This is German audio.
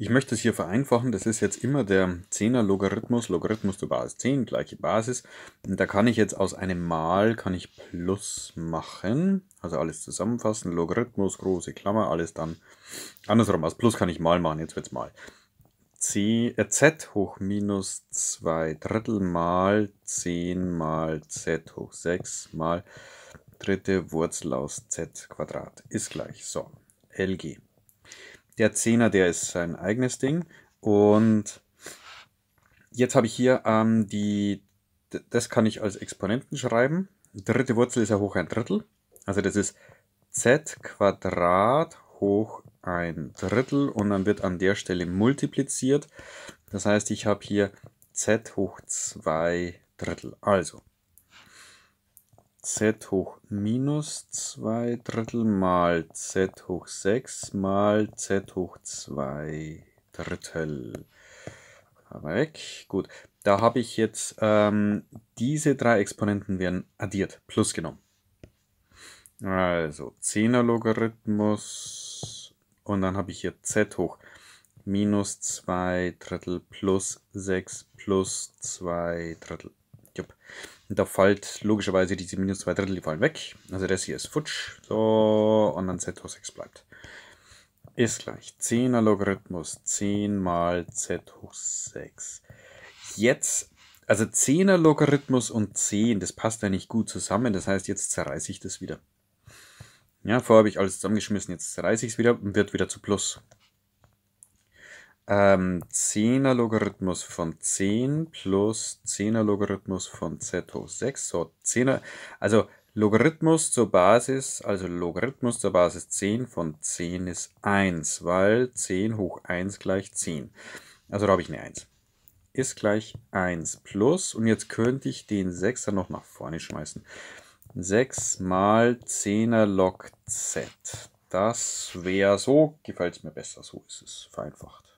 Ich möchte es hier vereinfachen, das ist jetzt immer der 10er Logarithmus, Logarithmus zur Basis 10, gleiche Basis. Und da kann ich jetzt aus einem Mal, kann ich Plus machen, also alles zusammenfassen, Logarithmus, große Klammer, alles dann andersrum, aus Plus kann ich Mal machen, jetzt wird's Mal. C, äh, Z hoch minus 2 Drittel mal 10 mal Z hoch 6 mal dritte Wurzel aus Z Quadrat ist gleich, so, LG. Der Zehner, der ist sein eigenes Ding. Und jetzt habe ich hier ähm, die, das kann ich als Exponenten schreiben. Dritte Wurzel ist ja hoch ein Drittel. Also das ist z Quadrat hoch ein Drittel und dann wird an der Stelle multipliziert. Das heißt, ich habe hier z hoch 2 Drittel. Also z hoch minus 2 Drittel mal z hoch 6 mal z hoch 2 Drittel. Aber weg. Gut, da habe ich jetzt ähm, diese drei Exponenten werden addiert, plus genommen. Also 10er Logarithmus und dann habe ich hier z hoch minus 2 Drittel plus 6 plus 2 Drittel. Jupp. Und da fällt logischerweise diese minus zwei Drittel, die fallen weg. Also das hier ist futsch. So, und dann z hoch 6 bleibt. Ist gleich 10er Logarithmus 10 mal z hoch 6. Jetzt, also 10er Logarithmus und 10, das passt ja nicht gut zusammen. Das heißt, jetzt zerreiße ich das wieder. Ja, vorher habe ich alles zusammengeschmissen, jetzt zerreiße ich es wieder und wird wieder zu Plus. Ähm, 10er Logarithmus von 10 plus 10er Logarithmus von z hoch 6. So, 10er, also Logarithmus zur Basis, also Logarithmus zur Basis 10 von 10 ist 1, weil 10 hoch 1 gleich 10. Also da habe ich eine 1. Ist gleich 1 plus. Und jetzt könnte ich den 6er noch nach vorne schmeißen. 6 mal 10er log z. Das wäre so, gefällt es mir besser, so ist es vereinfacht.